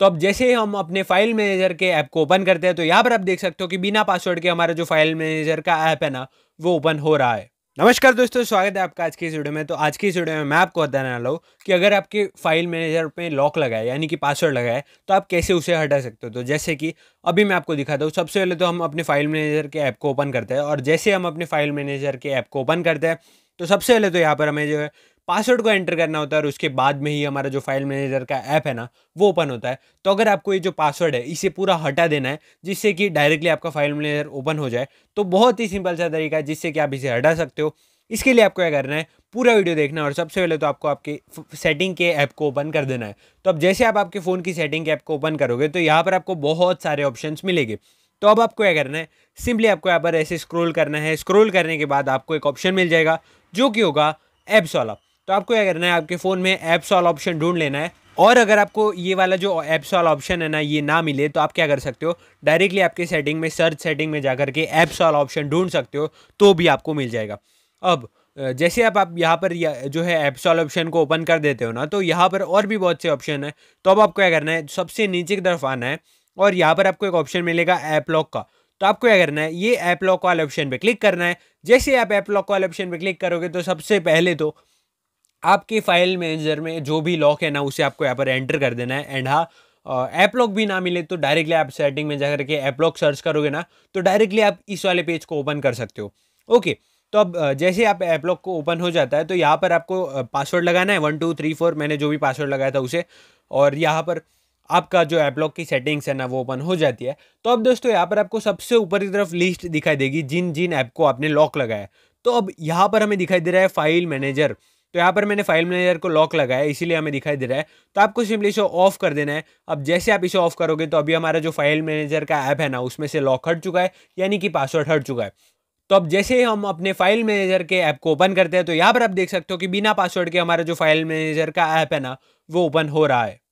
तो अब जैसे हम अपने फाइल मैनेजर के ऐप को ओपन करते हैं तो यहाँ पर आप देख सकते हो कि बिना पासवर्ड के हमारा जो फाइल मैनेजर का ऐप है ना वो ओपन हो रहा है नमस्कार दोस्तों स्वागत है आपका आज की इस वीडियो में तो आज की इस वीडियो में मैं आपको बताने वाला हूँ कि अगर आपके फाइल मैनेजर पे लॉक लगा है यानी कि पासवर्ड लगा है तो आप कैसे उसे हटा सकते हो तो जैसे कि अभी मैं आपको दिखाता हूँ सबसे पहले तो हम अपने फाइल मैनेजर के ऐप को ओपन करते हैं और जैसे हम अपने फाइल मैनेजर के ऐप को ओपन करते हैं तो सबसे पहले तो यहाँ पर हमें जो है पासवर्ड को एंटर करना होता है और उसके बाद में ही हमारा जो फाइल मैनेजर का ऐप है ना वो ओपन होता है तो अगर आपको ये जो पासवर्ड है इसे पूरा हटा देना है जिससे कि डायरेक्टली आपका फाइल मैनेजर ओपन हो जाए तो बहुत ही सिंपल सा तरीका है जिससे कि आप इसे हटा सकते हो इसके लिए आपको क्या करना है पूरा वीडियो देखना है और सबसे पहले तो आपको आपके सेटिंग के ऐप को ओपन कर देना है तो अब जैसे आप आपके फ़ोन की सेटिंग के ऐप को ओपन करोगे तो यहाँ पर आपको बहुत सारे ऑप्शंस मिलेंगे तो अब आपको क्या करना है सिंपली आपको यहाँ पर ऐसे स्क्रॉल करना है स्क्रॉल करने के बाद आपको एक ऑप्शन मिल जाएगा जो कि होगा ऐप्स वाला तो आपको क्या करना है आपके फ़ोन में ऐप्स वाला ऑप्शन ढूंढ लेना है और अगर आपको ये वाला जो ऐप्स वाला ऑप्शन है ना ये ना मिले तो आप क्या कर सकते हो डायरेक्टली आपके सेटिंग में सर्च सेटिंग में जा के ऐप्स वाला ऑप्शन ढूंढ सकते हो तो भी आपको मिल जाएगा अब जैसे आप आप यहाँ पर या, जो है ऐप्स वाला ऑप्शन को ओपन कर देते हो ना तो यहाँ पर और भी बहुत से ऑप्शन हैं तो अब आपको क्या करना है सबसे नीचे की तरफ आना है और यहाँ पर आपको एक ऑप्शन मिलेगा ऐप लॉक का तो आपको क्या करना है ये ऐप लॉक वाले ऑप्शन पर क्लिक करना है जैसे आप ऐप लॉक वाले ऑप्शन पर क्लिक करोगे तो सबसे पहले तो आपके फाइल मैनेजर में जो भी लॉक है ना उसे आपको यहाँ पर एंटर कर देना है एंड हाँ ऐप लॉक भी ना मिले तो डायरेक्टली आप सेटिंग में जाकर के ऐप लॉक सर्च करोगे ना तो डायरेक्टली आप इस वाले पेज को ओपन कर सकते हो ओके तो अब जैसे आप ऐप लॉक को ओपन हो जाता है तो यहाँ पर आपको पासवर्ड लगाना है वन टू थ्री फोर मैंने जो भी पासवर्ड लगाया था उसे और यहाँ पर आपका जो ऐप लॉक की सेटिंग्स है ना वो ओपन हो जाती है तो अब दोस्तों यहाँ पर आपको सबसे ऊपर की तरफ लिस्ट दिखाई देगी जिन जिन ऐप को आपने लॉक लगाया तो अब यहाँ पर हमें दिखाई दे रहा है फाइल मैनेजर तो यहाँ पर मैंने फाइल मैनेजर को लॉक लगाया इसीलिए हमें दिखाई दे रहा है तो आपको सिंपली इसे ऑफ कर देना है अब जैसे आप इसे ऑफ करोगे तो अभी हमारा जो फाइल मैनेजर का ऐप है ना उसमें से लॉक हट चुका है यानी कि पासवर्ड हट चुका है तो अब जैसे ही हम अपने फाइल मैनेजर के ऐप को ओपन करते हैं तो यहाँ पर आप देख सकते हो कि बिना पासवर्ड के हमारा जो फाइल मैनेजर का ऐप है ना वो ओपन हो रहा है